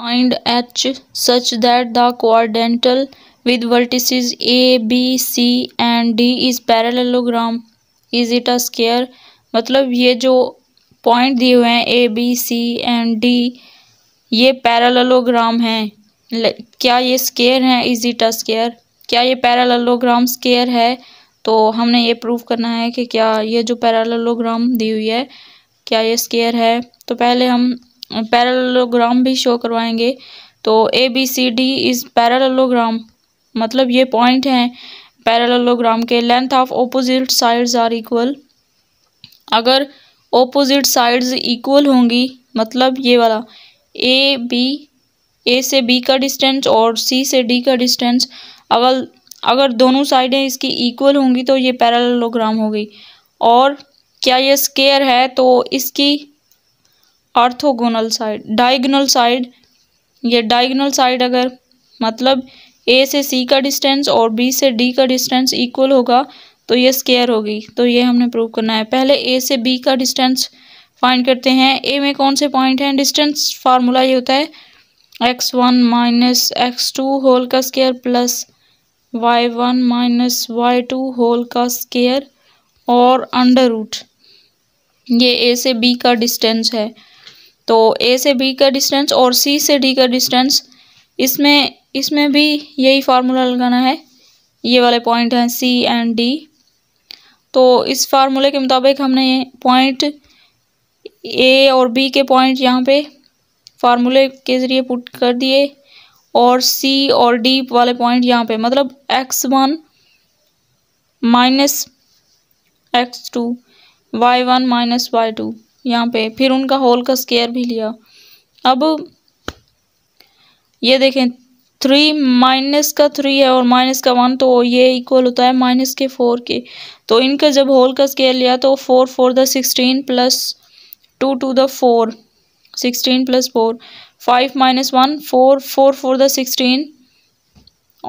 find H such that the quadrangle with vertices A, B, C and D is parallelogram. Is it a square? मतलब ये जो point दिए हुए हैं A B C and D ये parallelogram हैं क्या ये स्केयर हैं इज इट अ स्केयर क्या ये पैरेललोग्राम स्केयर है तो हमने ये प्रूव करना है कि क्या ये जो पैरेललोग्राम दी हुई है क्या ये स्केयर है तो पहले हम पैरलोग्राम भी शो करवाएंगे तो A B C D is parallelogram मतलब ये पॉइंट हैं पैरलोग्राम के length of opposite sides are equal अगर ऑपोजिट साइड्स इक्वल होंगी मतलब ये वाला ए बी ए से बी का डिस्टेंस और सी से डी का डिस्टेंस अगर अगर दोनों साइडें इसकी इक्वल होंगी तो ये पैरलोग्राम होगी और क्या ये स्केयर है तो इसकी ऑर्थोगोनल साइड डाइगनल साइड ये डाइगनल साइड अगर मतलब ए से सी का डिस्टेंस और बी से डी का डिस्टेंस इक्वल होगा तो ये स्केयर होगी तो ये हमने प्रूव करना है पहले ए से बी का डिस्टेंस फाइंड करते हैं ए में कौन से पॉइंट हैं डिस्टेंस फार्मूला ये होता है X one minus X two whole का square plus Y one minus Y two whole का स्केयर और अंडर रूट ये ए से बी का डिस्टेंस है तो ए से बी का डिस्टेंस और सी से डी का डिस्टेंस इसमें इसमें भी यही फार्मूला लगाना है ये वाले पॉइंट हैं सी एंड डी तो इस फार्मूले के मुताबिक हमने पॉइंट ए और बी के पॉइंट यहाँ पे फार्मूले के ज़रिए पुट कर दिए और सी और डी वाले पॉइंट यहाँ पे मतलब X one minus X two Y one minus Y two यहाँ पे फिर उनका होल का स्केयर भी लिया अब ये देखें थ्री माइनस का थ्री है और माइनस का वन तो ये इक्वल होता है माइनस के फोर के तो इनका जब होल का स्केयर लिया तो four four the sixteen plus two two the four sixteen plus four five minus one four four four the sixteen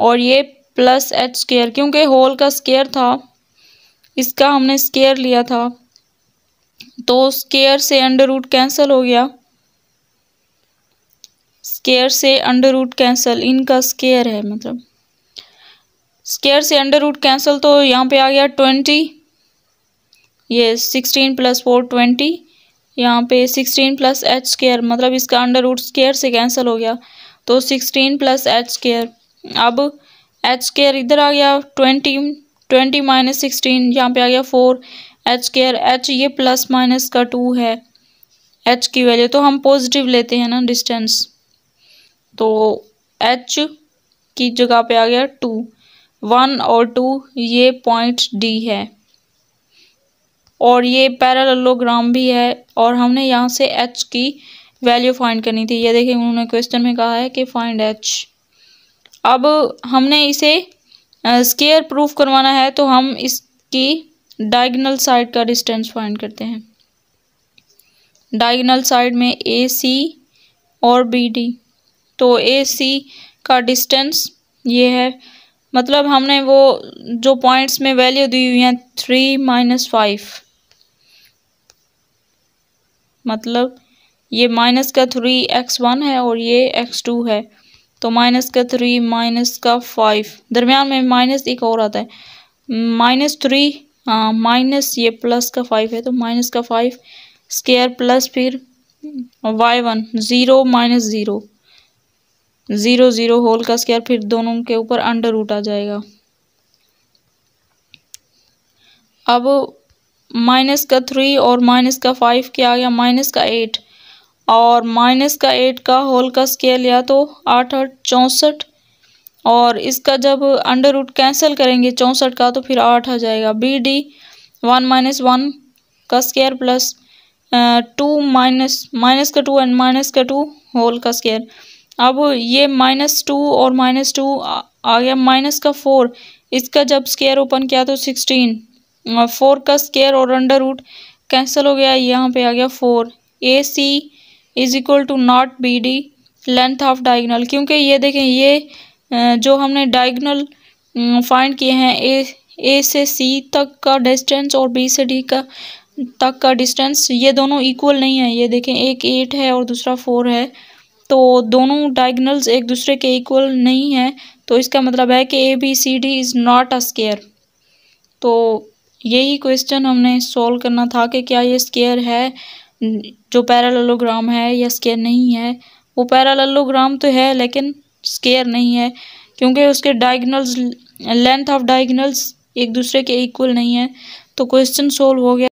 और ये प्लस एच स्केयर क्योंकि होल का स्केयर था इसका हमने स्केयर लिया था तो स्केयर से अंडर रूट कैंसिल हो गया स्केयर से अंडर रूट कैंसिल इनका स्केयर है मतलब स्केयर से अंडर रूट कैंसिल तो यहाँ पे आ गया ट्वेंटी ये सिक्सटीन प्लस फोर ट्वेंटी यहाँ पे सिक्सटीन प्लस एच स्केयर मतलब इसका अंडर रूट स्केयर से कैंसिल हो गया तो सिक्सटीन प्लस एच स्केयर अब एच स्केयर इधर आ गया ट्वेंटी ट्वेंटी माइनस सिक्सटीन यहाँ पे आ गया फोर एच केयर एच ये प्लस माइनस का टू है एच की वैल्यू तो हम पॉजिटिव लेते हैं ना डिस्टेंस तो एच की जगह पे आ गया टू वन और टू ये पॉइंट डी है और ये पैरालोग्राम भी है और हमने यहाँ से एच की वैल्यू फाइंड करनी थी ये देखिए उन्होंने क्वेश्चन में कहा है कि फाइंड एच अब हमने इसे स्केयर प्रूफ करवाना है तो हम इसकी डायगनल साइड का डिस्टेंस फाइंड करते हैं डायगनल साइड में ए सी और बी डी तो ए सी का डिस्टेंस ये है मतलब हमने वो जो पॉइंट्स में वैल्यू दी हुई हैं थ्री माइनस फाइव मतलब ये माइनस का थ्री एक्स वन है और ये एक्स टू है तो माइनस का थ्री माइनस का फाइव दरमियान में माइनस एक और आता है माइनस थ्री माइनस हाँ, ये प्लस का फाइव है तो माइनस का फाइव स्केयर प्लस फिर Y one zero minus zero zero zero whole का स्केयर फिर दोनों के ऊपर अंडर रूट आ जाएगा अब माइनस का थ्री और माइनस का फाइव क्या आ गया माइनस का एट और माइनस का एट का होल का स्केयर लिया तो आठ आठ चौंसठ और इसका जब अंडर रूट कैंसिल करेंगे चौंसठ का तो फिर आठ आ जाएगा B D one minus one का square plus two minus minus का टू एंड माइनस का टू होल का स्केयर अब ये माइनस टू और माइनस टू आ गया माइनस का फोर इसका जब स्केयर ओपन किया तो सिक्सटीन फोर का स्केयर और अंडर रूट कैंसिल हो गया यहाँ पे आ गया four A C is equal to not B D length of diagonal क्योंकि ये देखें ये जो हमने डायगनल फाइंड किए हैं ए ए से सी तक का डिस्टेंस और बी से डी का तक का डिस्टेंस ये दोनों इक्वल नहीं है ये देखें एक एट है और दूसरा फोर है तो दोनों डायगनल्स एक दूसरे के इक्वल नहीं है तो इसका मतलब है कि A B C D is not a square तो यही क्वेश्चन हमने सॉल्व करना था कि क्या ये स्केयर है जो पैरालोग्राम है या स्केयर नहीं है वो पैरालोग्राम तो है लेकिन स्केयर नहीं है क्योंकि उसके डायगनल्स लेंथ ऑफ डायगनल्स एक दूसरे के इक्वल नहीं है तो क्वेश्चन सोल्व हो गया